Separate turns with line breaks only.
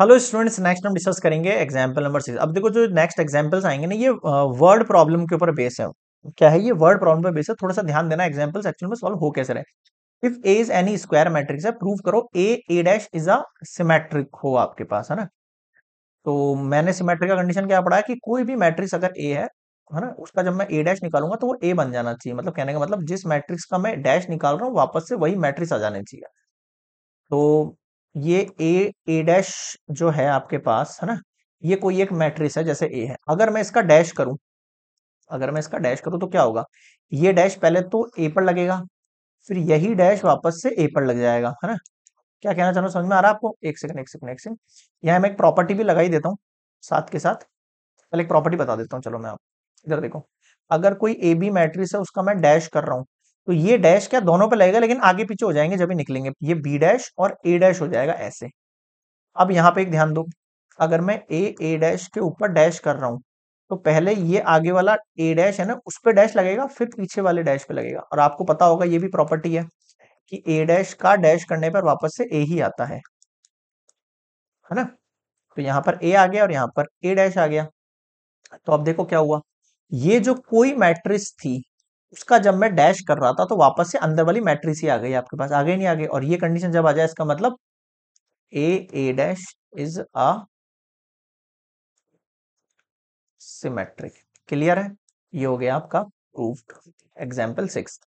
hello students next हम discuss करेंगे example number six अब देखो जो नेक्स्ट एग्जाम्पल्स आएंगे ना ये वर्ड uh, प्रॉब्लम के ऊपर बेस है क्या है ये वर्ड प्रॉब्लम पर बेस है थोड़ा सा ध्यान देना एग्जाम्पल्स एक्चुअल में सॉल्व हो कैसे रहे if A is any square matrix है प्रूव करो A A dash is a symmetric हो आपके पास है ना तो मैंने सिमेट्रिक का कंडीशन क्या पढ़ा है कि कोई भी मैट्रिक्स अगर ए है है ना उसका जब मैं ए डैश निकालूंगा तो वो ए बन जाना चाहिए मतलब कहने का मतलब जिस मैट्रिक्स का मैं डैश निकाल रहा हूँ वापस से वही मैट्रिक्स आ जाना चाहिए तो ये ए ए डैश जो है आपके पास है ना ये कोई एक मैट्रिक्स है जैसे ए है अगर मैं इसका डैश करूं अगर मैं इसका डैश करूं तो क्या होगा ये डैश पहले तो ए पर लगेगा फिर यही डैश वापस से ए पर लग जाएगा है ना क्या कहना चाहूँ समझ में आ रहा है आपको एक सेकंड एक सेकंड एक सेकंड यहाँ मैं एक प्रॉपर्टी भी लगाई देता हूँ साथ के साथ पहले एक प्रॉपर्टी बता देता हूँ चलो मैं आप इधर देखो अगर कोई ए बी मैट्रिक्स है उसका मैं डैश कर रहा हूँ तो ये डैश क्या दोनों पे लगेगा लेकिन आगे पीछे हो जाएंगे जब ही निकलेंगे ये बी डैश और ए डैश हो जाएगा ऐसे अब यहाँ पे एक ध्यान दो अगर मैं ए ए डैश के ऊपर डैश कर रहा हूं तो पहले ये आगे वाला ए डैश है ना उस पर डैश लगेगा फिर पीछे वाले डैश पे लगेगा और आपको पता होगा ये भी प्रॉपर्टी है कि ए डैश का डैश करने पर वापस से ए ही आता है है ना तो यहाँ पर ए आ गया और यहाँ पर ए डैश आ गया तो अब देखो क्या हुआ ये जो कोई मैट्रिक्स थी उसका जब मैं डैश कर रहा था तो वापस से अंदर वाली मैट्रिक्स ही आ गई आपके पास आगे नहीं आगे और ये कंडीशन जब आ जाए इसका मतलब A A dash is a symmetric clear है ये हो गया आपका प्रूफ एग्जाम्पल सिक्स